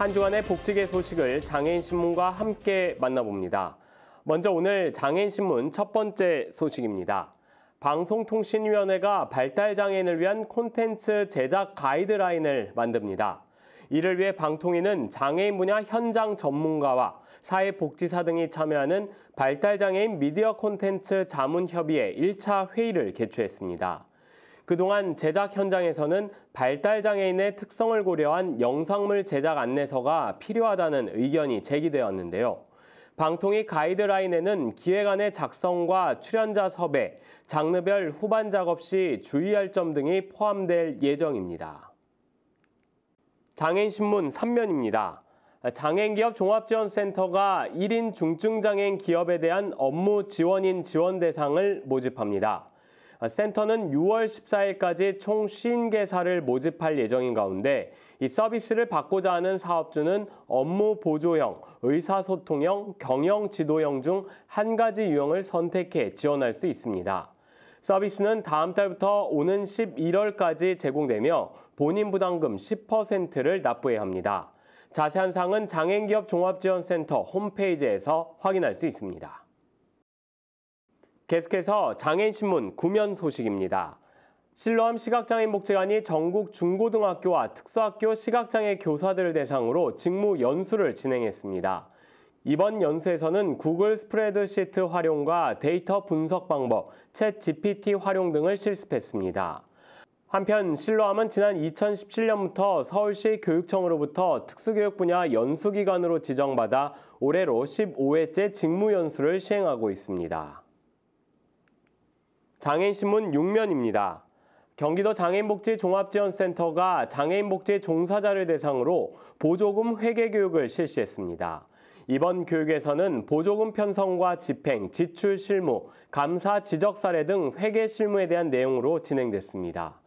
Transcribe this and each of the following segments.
한 주간의 복지계 소식을 장애인신문과 함께 만나봅니다. 먼저 오늘 장애인신문 첫 번째 소식입니다. 방송통신위원회가 발달장애인을 위한 콘텐츠 제작 가이드라인을 만듭니다. 이를 위해 방통위는 장애인 분야 현장 전문가와 사회복지사 등이 참여하는 발달장애인 미디어 콘텐츠 자문협의회 1차 회의를 개최했습니다. 그동안 제작 현장에서는 발달 장애인의 특성을 고려한 영상물 제작 안내서가 필요하다는 의견이 제기되었는데요. 방통위 가이드라인에는 기획안의 작성과 출연자 섭외, 장르별 후반 작업 시 주의할 점 등이 포함될 예정입니다. 장애인신문 3면입니다. 장애인기업 종합지원센터가 1인 중증장애인 기업에 대한 업무 지원인 지원 대상을 모집합니다. 아, 센터는 6월 14일까지 총 50개사를 모집할 예정인 가운데 이 서비스를 받고자 하는 사업주는 업무 보조형, 의사소통형, 경영 지도형 중 한 가지 유형을 선택해 지원할 수 있습니다. 서비스는 다음 달부터 오는 11월까지 제공되며 본인 부담금 10%를 납부해야 합니다. 자세한 사항은 장애인기업 종합지원센터 홈페이지에서 확인할 수 있습니다. 계속해서 장애인신문 구면 소식입니다. 실로암 시각장애인 복지관이 전국 중고등학교와 특수학교 시각장애 교사들을 대상으로 직무 연수를 진행했습니다. 이번 연수에서는 구글 스프레드시트 활용과 데이터 분석 방법, 챗 GPT 활용 등을 실습했습니다. 한편 실로암은 지난 2017년부터 서울시 교육청으로부터 특수교육 분야 연수기관으로 지정받아 올해로 15회째 직무연수를 시행하고 있습니다. 장애인신문 6면입니다. 경기도 장애인복지종합지원센터가 장애인복지 종사자를 대상으로 보조금 회계교육을 실시했습니다. 이번 교육에서는 보조금 편성과 집행, 지출 실무, 감사 지적 사례 등 회계 실무에 대한 내용으로 진행됐습니다.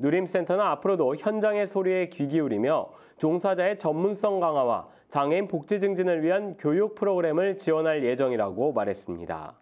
누림센터는 앞으로도 현장의 소리에 귀 기울이며 종사자의 전문성 강화와 장애인 복지 증진을 위한 교육 프로그램을 지원할 예정이라고 말했습니다.